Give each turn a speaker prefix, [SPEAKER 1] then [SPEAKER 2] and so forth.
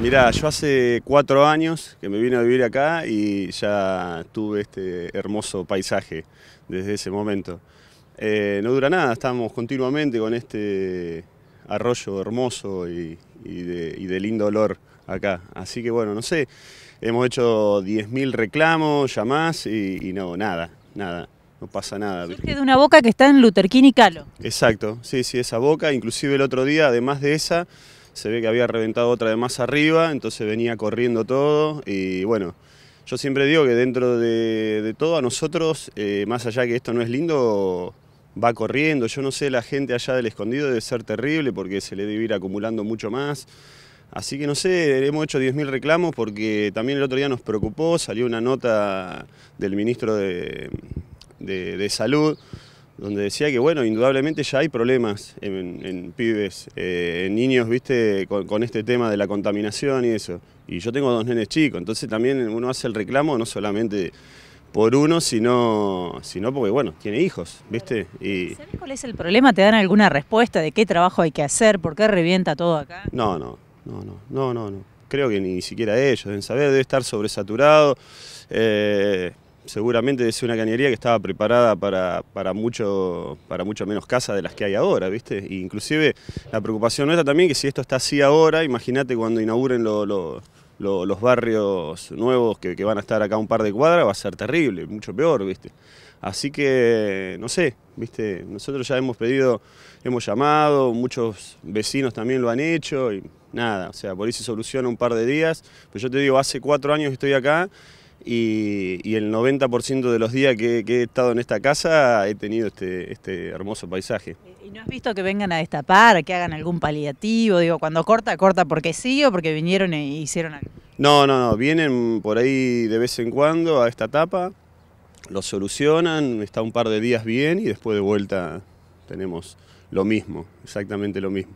[SPEAKER 1] Mirá, yo hace cuatro años que me vine a vivir acá y ya tuve este hermoso paisaje desde ese momento. Eh, no dura nada, estamos continuamente con este arroyo hermoso y, de, lindo olor acá. Así que bueno, no sé, hemos hecho 10.000 reclamos, ya y, y no, nada, nada no pasa nada. Surge
[SPEAKER 2] de una boca que está en Luterquín y Calo.
[SPEAKER 1] Exacto, sí, sí, esa boca, inclusive el otro día, además de esa, se ve que había reventado otra de más arriba, entonces venía corriendo todo y bueno, yo siempre digo que dentro de, todo a nosotros, eh, más allá de que esto no es lindo, va corriendo, yo no sé, la gente allá del escondido debe ser terrible porque se le debe ir acumulando mucho más. Así que no sé, hemos hecho 10.000 reclamos porque también el otro día nos preocupó, salió una nota del ministro de Salud donde decía que, bueno, indudablemente ya hay problemas en, pibes, eh, en niños, viste, con, este tema de la contaminación y eso. Y yo tengo dos nenes chicos, entonces también uno hace el reclamo no solamente por uno, sino, sino porque, bueno, tiene hijos, viste. Y...
[SPEAKER 2] cuál es el problema? ¿Te dan alguna respuesta de qué trabajo hay que hacer? ¿Por qué revienta todo acá?
[SPEAKER 1] No, no, no, no, no, no. Creo que ni siquiera ellos deben saber, debe estar sobresaturado. Eh, seguramente es una cañería que estaba preparada para, para, mucho, para mucho menos casas de las que hay ahora, ¿viste? inclusive la preocupación nuestra también que si esto está así ahora, imagínate cuando inauguren los barrios nuevos que, que, van a estar acá un par de cuadras, va a ser terrible, mucho peor, ¿viste? Así que, no sé, ¿viste? Nosotros ya hemos pedido, hemos llamado, muchos vecinos también lo han hecho y nada, o sea, por ahí se soluciona un par de días, pero yo te digo, hace cuatro años que estoy acá y, el 90% de los días que, he estado en esta casa he tenido este, este hermoso paisaje.
[SPEAKER 2] ¿Y no has visto que vengan a destapar, que hagan algún paliativo? Digo, cuando corta, corta porque sí o porque vinieron e hicieron algo.
[SPEAKER 1] No, no, no, vienen por ahí de vez en cuando a esta etapa, lo solucionan, está un par de días bien y después de vuelta tenemos lo mismo, exactamente lo mismo.